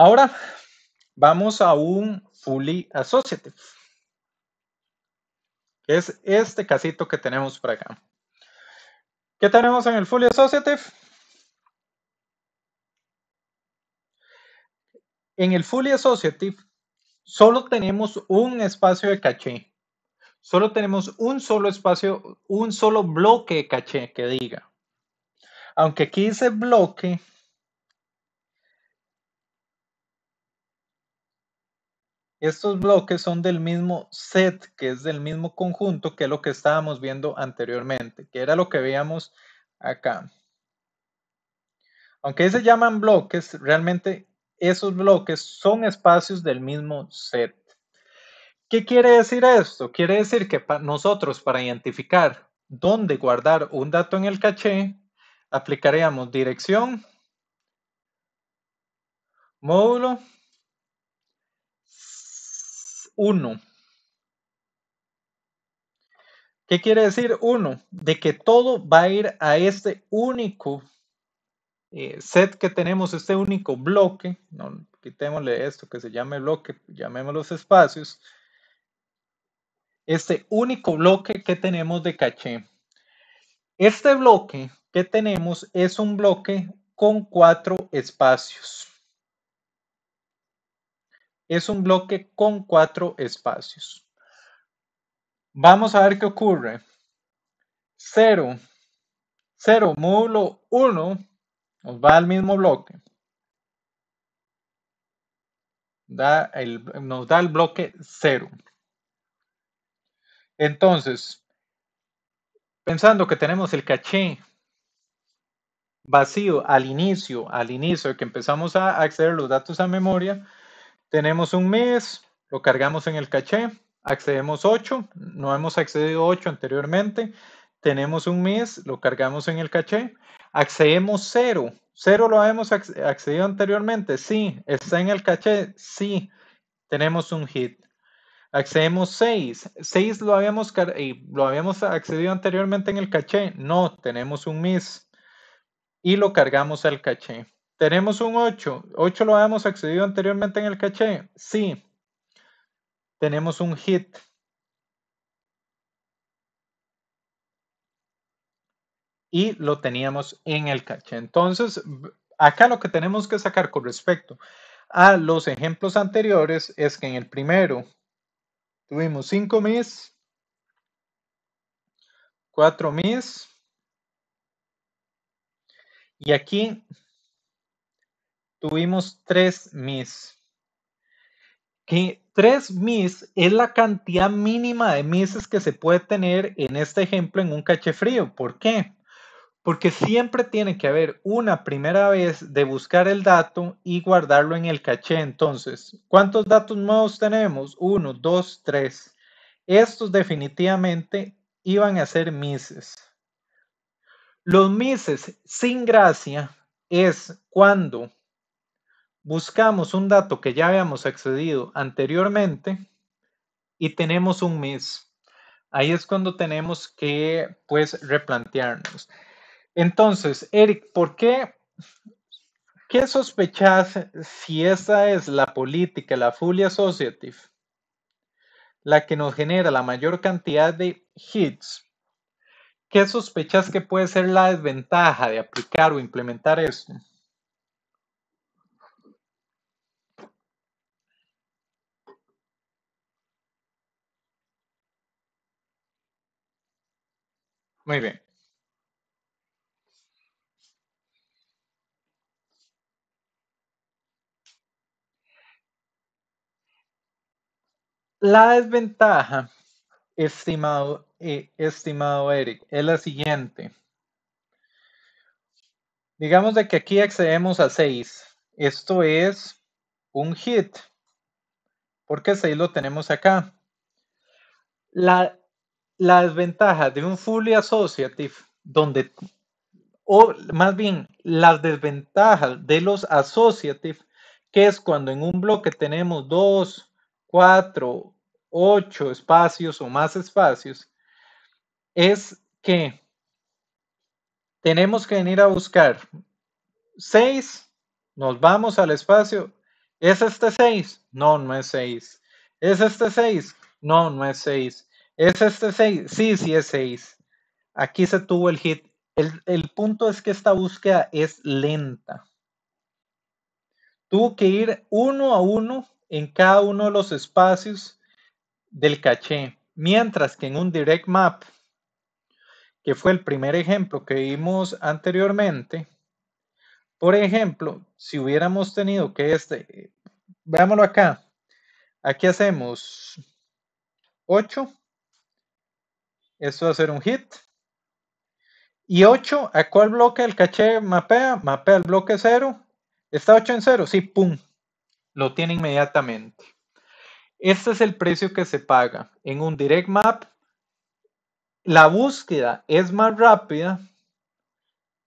Ahora vamos a un fully associative, es este casito que tenemos por acá. ¿Qué tenemos en el fully associative? En el fully associative solo tenemos un espacio de caché. Solo tenemos un solo espacio, un solo bloque de caché que diga. Aunque aquí dice bloque, Estos bloques son del mismo set, que es del mismo conjunto que lo que estábamos viendo anteriormente, que era lo que veíamos acá. Aunque se llaman bloques, realmente esos bloques son espacios del mismo set. ¿Qué quiere decir esto? Quiere decir que nosotros para identificar dónde guardar un dato en el caché, aplicaríamos dirección, módulo uno. ¿Qué quiere decir uno? De que todo va a ir a este único eh, set que tenemos, este único bloque. quitémosle esto que se llame bloque, llamemos los espacios. Este único bloque que tenemos de caché. Este bloque que tenemos es un bloque con cuatro espacios es un bloque con cuatro espacios. Vamos a ver qué ocurre. 0, 0, módulo 1 nos va al mismo bloque. nos da el bloque 0. Entonces, pensando que tenemos el caché vacío al inicio, al inicio de que empezamos a acceder los datos a memoria, tenemos un mes, lo cargamos en el caché, accedemos 8, no hemos accedido 8 anteriormente, tenemos un mes, lo cargamos en el caché, accedemos 0, 0 lo habíamos accedido anteriormente, sí, está en el caché, sí, tenemos un hit. Accedemos 6. 6 lo habíamos, lo habíamos accedido anteriormente en el caché. No, tenemos un miss. Y lo cargamos al caché. Tenemos un 8. 8 lo habíamos accedido anteriormente en el caché. Sí. Tenemos un hit. Y lo teníamos en el caché. Entonces, acá lo que tenemos que sacar con respecto a los ejemplos anteriores es que en el primero tuvimos 5 mis, 4 mis, y aquí tuvimos tres MIS. Que tres MIS es la cantidad mínima de Misses que se puede tener en este ejemplo en un caché frío. ¿Por qué? Porque siempre tiene que haber una primera vez de buscar el dato y guardarlo en el caché. Entonces, ¿cuántos datos nuevos tenemos? Uno, dos, tres. Estos definitivamente iban a ser mises. Los mises sin gracia es cuando buscamos un dato que ya habíamos accedido anteriormente y tenemos un mes. Ahí es cuando tenemos que pues replantearnos. Entonces, Eric, ¿por qué? ¿Qué sospechas si esa es la política, la Fully Associative, la que nos genera la mayor cantidad de hits? ¿Qué sospechas que puede ser la desventaja de aplicar o implementar esto? Muy bien. La desventaja, estimado, eh, estimado Eric, es la siguiente. Digamos de que aquí accedemos a 6. Esto es un hit, porque 6 lo tenemos acá. La, la desventaja de un fully associative, donde, o más bien las desventajas de los associative, que es cuando en un bloque tenemos dos, cuatro, ocho espacios o más espacios, es que tenemos que venir a buscar 6, nos vamos al espacio, ¿es este 6? No, no es 6. ¿Es este 6? No, no es 6. ¿Es este 6? Sí, sí es 6. Aquí se tuvo el hit. El, punto es que esta búsqueda es lenta. Tuvo que ir uno a uno en cada uno de los espacios del caché. Mientras que en un direct map, que fue el primer ejemplo que vimos anteriormente, por ejemplo, si hubiéramos tenido que este, eh, veámoslo acá, aquí hacemos 8 esto va a ser un hit. Y 8, ¿a cuál bloque el caché mapea? Mapea el bloque 0. ¿Está 8 en 0? Sí, ¡pum! Lo tiene inmediatamente. Este es el precio que se paga. En un direct map, la búsqueda es más rápida,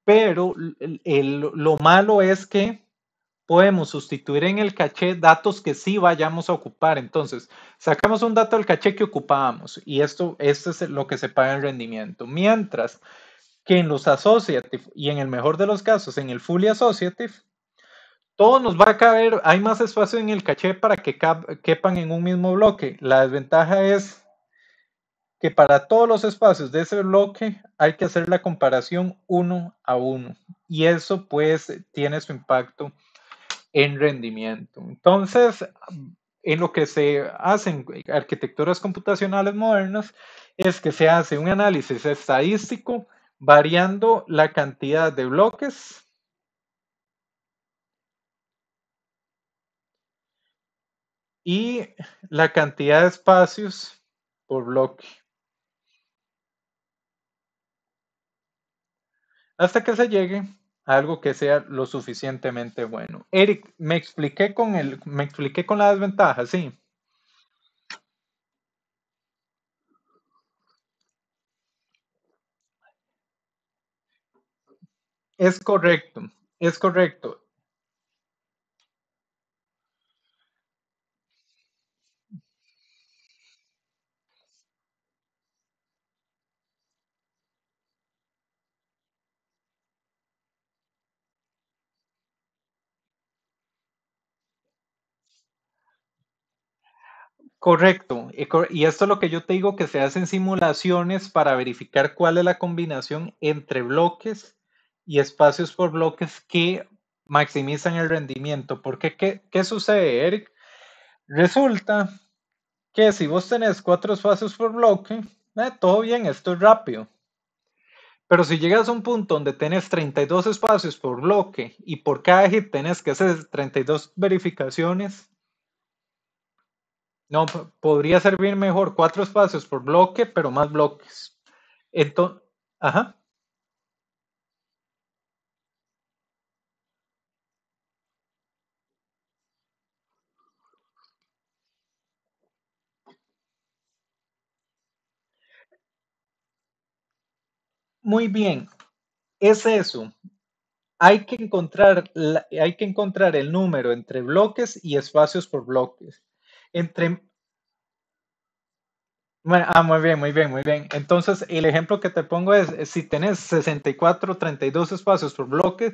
pero lo malo es que podemos sustituir en el caché datos que sí vayamos a ocupar. Entonces, sacamos un dato del caché que ocupábamos y esto, es lo que se paga en rendimiento. Mientras que en los associative y en el mejor de los casos, en el fully associative, todo nos va a caber, hay más espacio en el caché para que quepan en un mismo bloque. La desventaja es que para todos los espacios de ese bloque hay que hacer la comparación uno a uno. Y eso pues tiene su impacto en rendimiento. Entonces, en lo que se hacen arquitecturas computacionales modernas es que se hace un análisis estadístico variando la cantidad de bloques y la cantidad de espacios por bloque. Hasta que se llegue algo que sea lo suficientemente bueno. Eric, me expliqué con el, me expliqué con la desventaja, sí. Es correcto, es correcto. Correcto. Y esto es lo que yo te digo que se hacen simulaciones para verificar cuál es la combinación entre bloques y espacios por bloques que maximizan el rendimiento. Porque, ¿qué, qué sucede, Eric? Resulta que si vos tenés cuatro espacios por bloque, eh, todo bien, esto es rápido. Pero si llegas a un punto donde tenés 32 espacios por bloque y por cada hit tenés que hacer 32 verificaciones, no, podría servir mejor cuatro espacios por bloque, pero más bloques. Entonces, ajá. Muy bien, es eso. Hay que encontrar, hay que encontrar el número entre bloques y espacios por bloques entre... Bueno, ah, muy bien, muy bien, muy bien. Entonces, el ejemplo que te pongo es, si tenés 64, 32 espacios por bloque,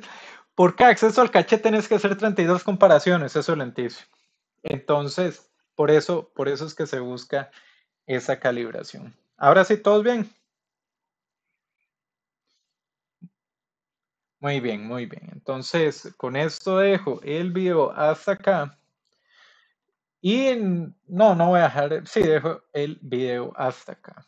por cada acceso al caché tienes que hacer 32 comparaciones, eso es lenticio. Entonces, por eso, por eso es que se busca esa calibración. Ahora sí, ¿todos bien? Muy bien, muy bien. Entonces, con esto dejo el video hasta acá. Y no, no voy a dejar, sí, dejo el video hasta acá.